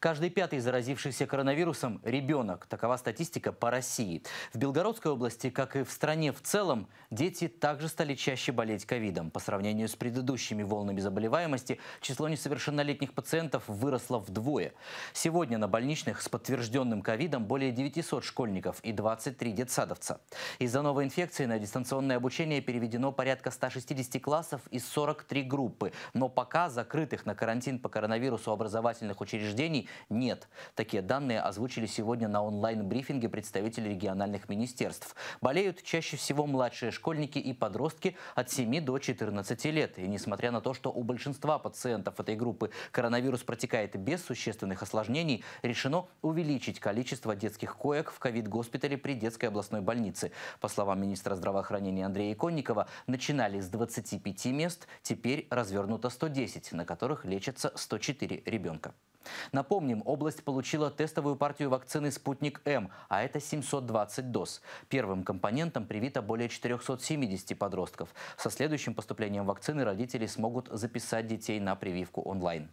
Каждый пятый заразившийся коронавирусом – ребенок. Такова статистика по России. В Белгородской области, как и в стране в целом, дети также стали чаще болеть ковидом. По сравнению с предыдущими волнами заболеваемости, число несовершеннолетних пациентов выросло вдвое. Сегодня на больничных с подтвержденным ковидом более 900 школьников и 23 детсадовца. Из-за новой инфекции на дистанционное обучение переведено порядка 160 классов из 43 группы. Но пока закрытых на карантин по коронавирусу образовательных учреждений нет. Такие данные озвучили сегодня на онлайн-брифинге представители региональных министерств. Болеют чаще всего младшие школьники и подростки от 7 до 14 лет. И несмотря на то, что у большинства пациентов этой группы коронавирус протекает без существенных осложнений, решено увеличить количество детских коек в ковид-госпитале при детской областной больнице. По словам министра здравоохранения Андрея Конникова, начинали с 25 мест, теперь развернуто 110, на которых лечатся 104 ребенка. Напомню, Напомним, область получила тестовую партию вакцины «Спутник М», а это 720 доз. Первым компонентом привито более 470 подростков. Со следующим поступлением вакцины родители смогут записать детей на прививку онлайн.